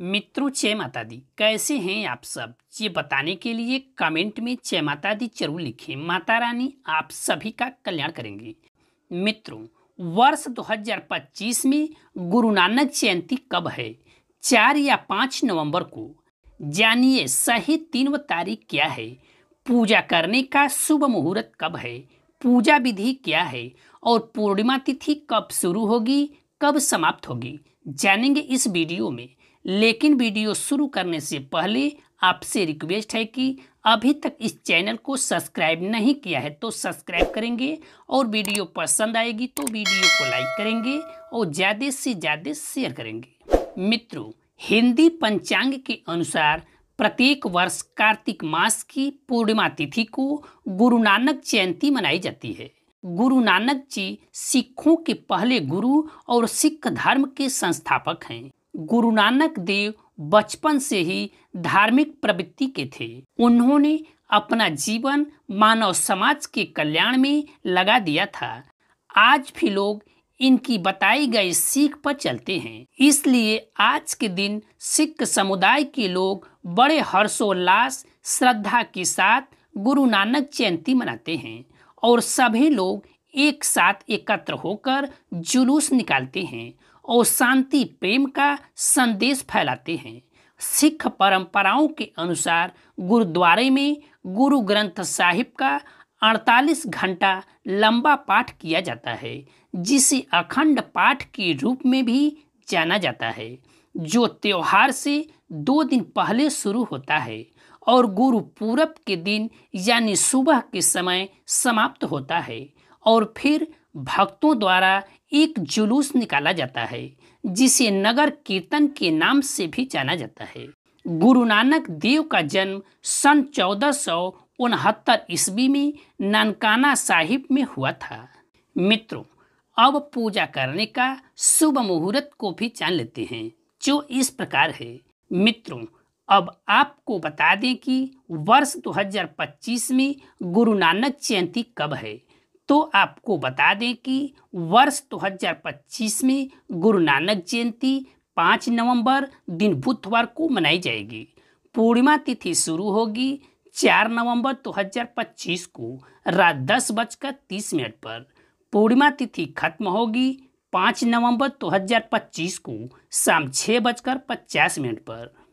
मित्रों जय माता दी कैसे हैं आप सब ये बताने के लिए कमेंट में जय माता दी जरूर लिखें माता रानी आप सभी का कल्याण करेंगे मित्रों वर्ष 2025 में गुरु नानक जयंती कब है चार या पाँच नवंबर को जानिए सही तीन तारीख क्या है पूजा करने का शुभ मुहूर्त कब है पूजा विधि क्या है और पूर्णिमा तिथि कब शुरू होगी कब समाप्त होगी जानेंगे इस वीडियो में लेकिन वीडियो शुरू करने से पहले आपसे रिक्वेस्ट है कि अभी तक इस चैनल को सब्सक्राइब नहीं किया है तो सब्सक्राइब करेंगे और वीडियो पसंद आएगी तो वीडियो को लाइक करेंगे और ज़्यादा से ज़्यादा शेयर करेंगे मित्रों हिंदी पंचांग के अनुसार प्रत्येक वर्ष कार्तिक मास की पूर्णिमा तिथि को गुरु नानक जयंती मनाई जाती है गुरु नानक जी सिखों के पहले गुरु और सिख धर्म के संस्थापक हैं गुरु नानक देव बचपन से ही धार्मिक प्रवृत्ति के थे उन्होंने अपना जीवन मानव समाज के कल्याण में लगा दिया था आज भी लोग इनकी बताई गई सीख पर चलते हैं इसलिए आज के दिन सिख समुदाय के लोग बड़े हर्षोल्लास श्रद्धा के साथ गुरु नानक जयंती मनाते हैं और सभी लोग एक साथ एकत्र होकर जुलूस निकालते हैं और शांति प्रेम का संदेश फैलाते हैं सिख परंपराओं के अनुसार गुरुद्वारे में गुरु ग्रंथ साहिब का 48 घंटा लंबा पाठ किया जाता है जिसे अखंड पाठ के रूप में भी जाना जाता है जो त्यौहार से दो दिन पहले शुरू होता है और गुरु पूरब के दिन यानी सुबह के समय समाप्त होता है और फिर भक्तों द्वारा एक जुलूस निकाला जाता है जिसे नगर कीर्तन के नाम से भी जाना जाता है गुरु नानक देव का जन्म सन चौदह सौ उनहत्तर ईस्वी में ननकाना साहिब में हुआ था मित्रों अब पूजा करने का शुभ मुहूर्त को भी जान लेते हैं जो इस प्रकार है मित्रों अब आपको बता दें कि वर्ष 2025 में गुरु नानक जयंती कब है तो आपको बता दें कि वर्ष 2025 में गुरु नानक जयंती 5 नवंबर दिन बुधवार को मनाई जाएगी पूर्णिमा तिथि शुरू होगी 4 नवंबर 2025 को रात दस बजकर तीस मिनट पर पूर्णिमा तिथि खत्म होगी 5 नवंबर 2025 को शाम छः बजकर पचास मिनट पर